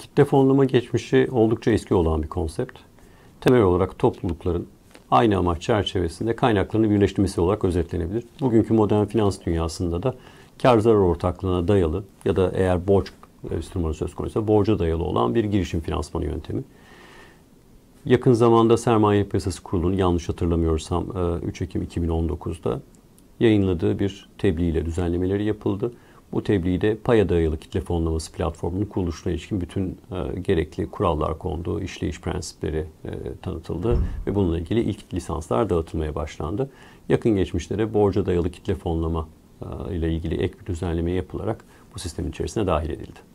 Kitle fonlama geçmişi oldukça eski olan bir konsept. Temel olarak toplulukların aynı amaç çerçevesinde kaynaklarını birleştirmesi olarak özetlenebilir. Bugünkü modern finans dünyasında da kar zarar ortaklığına dayalı ya da eğer borç enstrümanı söz konusuysa borca dayalı olan bir girişim finansmanı yöntemi. Yakın zamanda Sermaye Piyasası Kurulu'nun yanlış hatırlamıyorsam 3 e, Ekim 2019'da yayınladığı bir tebliğ ile düzenlemeleri yapıldı. Bu tebliğde paya dayalı kitle fonlaması platformunun kuruluşuna ilişkin bütün e, gerekli kurallar kondu, işleyiş prensipleri e, tanıtıldı ve bununla ilgili ilk lisanslar dağıtılmaya başlandı. Yakın geçmişlere borca dayalı kitle fonlama e, ile ilgili ek bir düzenleme yapılarak bu sistemin içerisine dahil edildi.